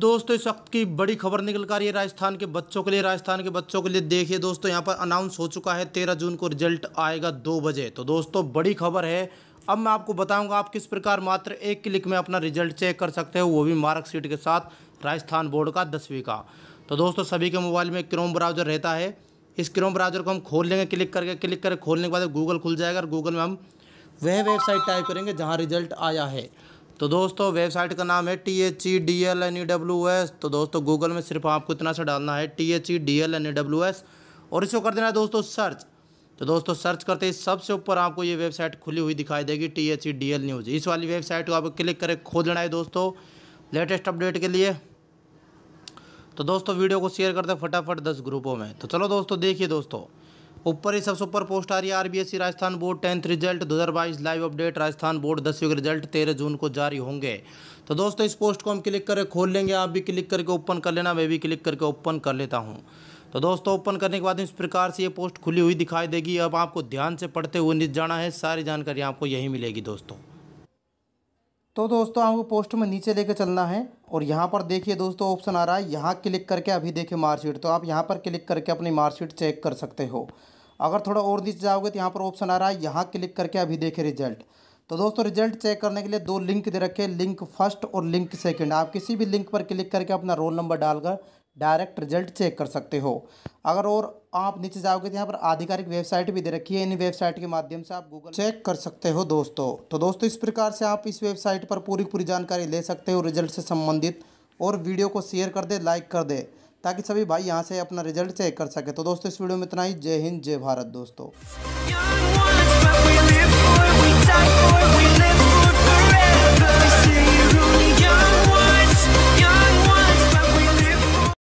दोस्तों इस वक्त की बड़ी खबर निकल कर रही है राजस्थान के बच्चों के लिए राजस्थान के बच्चों के लिए देखिए दोस्तों यहाँ पर अनाउंस हो चुका है तेरह जून को रिजल्ट आएगा दो बजे तो दोस्तों बड़ी खबर है अब मैं आपको बताऊंगा आप किस प्रकार मात्र एक क्लिक में अपना रिजल्ट चेक कर सकते हो वो भी मार्कशीट के साथ राजस्थान बोर्ड का दसवीं का तो दोस्तों सभी के मोबाइल में क्रोम ब्राउज़र रहता है इस क्रोम ब्राउज़र को हम खोल लेंगे क्लिक करके क्लिक करके खोलने के बाद गूगल खुल जाएगा और गूगल में हम वह वेबसाइट टाइप करेंगे जहाँ रिजल्ट आया है तो दोस्तों वेबसाइट का नाम है T H E D L N E W S तो दोस्तों गूगल में सिर्फ आपको इतना सा डालना है T H E D L N E W S और इसको कर देना है दोस्तों सर्च तो दोस्तों सर्च करते ही सबसे ऊपर आपको ये वेबसाइट खुली हुई दिखाई देगी T H E D L news इस वाली वेबसाइट को आप क्लिक करें खोल लेना है दोस्तों लेटेस्ट अपडेट के लिए तो दोस्तों वीडियो को शेयर करते फटाफट दस ग्रुपों में तो चलो दोस्तों देखिए दोस्तों ऊपर ही सबसे ऊपर पोस्ट आ रही है RBSC Rajasthan board tenth result बाईस लाइव अपडेट राजस्थान बोर्ड दसवीं के रिजल्ट तेरह जून को जारी होंगे तो दोस्तों इस पोस्ट को हम क्लिक करके खोल लेंगे आप भी क्लिक करके ओपन कर लेना मैं भी क्लिक करके ओपन कर लेता हूँ तो दोस्तों ओपन करने के बाद इस प्रकार से ये पोस्ट खुली हुई दिखाई देगी अब आपको ध्यान से पढ़ते हुए नीचे जाना है सारी जानकारी आपको यही मिलेगी दोस्तों तो दोस्तों आपको पोस्ट में नीचे लेकर चलना है और यहाँ पर देखिए दोस्तों ऑप्शन आ रहा है यहाँ क्लिक करके अभी देखिए मार्कशीट तो आप यहाँ पर क्लिक करके अपनी मार्कशीट चेक कर सकते हो अगर थोड़ा और नीचे जाओगे तो यहाँ पर ऑप्शन आ रहा है यहाँ क्लिक करके अभी देखे रिजल्ट तो दोस्तों रिजल्ट चेक करने के लिए दो लिंक दे रखे लिंक फर्स्ट और लिंक सेकंड आप किसी भी लिंक पर क्लिक करके अपना रोल नंबर डालकर डायरेक्ट रिजल्ट चेक कर सकते हो अगर और आप नीचे जाओगे तो यहाँ पर आधिकारिक वेबसाइट भी दे रखी है इन वेबसाइट के माध्यम से आप गूगल चेक कर सकते हो दोस्तों तो दोस्तों इस प्रकार से आप इस वेबसाइट पर पूरी पूरी जानकारी ले सकते हो रिजल्ट से संबंधित और वीडियो को शेयर कर दे लाइक कर दे ताकि सभी भाई यहाँ से अपना रिजल्ट चेक कर सके तो दोस्तों इस वीडियो में इतना ही जय हिंद जय भारत दोस्तों